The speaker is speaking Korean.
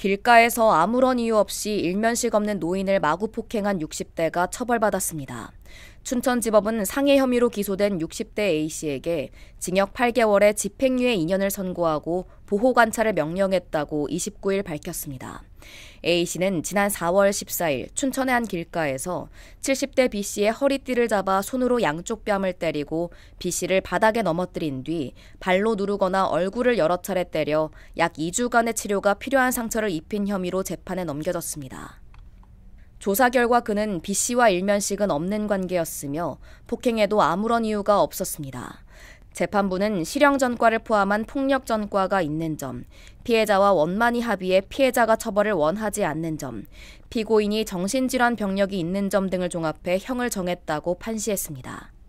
길가에서 아무런 이유 없이 일면식 없는 노인을 마구 폭행한 60대가 처벌받았습니다. 춘천지법은 상해 혐의로 기소된 60대 A씨에게 징역 8개월에 집행유예 2년을 선고하고 보호관찰을 명령했다고 29일 밝혔습니다. A씨는 지난 4월 14일 춘천의 한 길가에서 70대 B씨의 허리띠를 잡아 손으로 양쪽 뺨을 때리고 B씨를 바닥에 넘어뜨린 뒤 발로 누르거나 얼굴을 여러 차례 때려 약 2주간의 치료가 필요한 상처를 입힌 혐의로 재판에 넘겨졌습니다. 조사 결과 그는 B씨와 일면식은 없는 관계였으며 폭행에도 아무런 이유가 없었습니다. 재판부는 실형 전과를 포함한 폭력 전과가 있는 점, 피해자와 원만히 합의해 피해자가 처벌을 원하지 않는 점, 피고인이 정신질환 병력이 있는 점 등을 종합해 형을 정했다고 판시했습니다.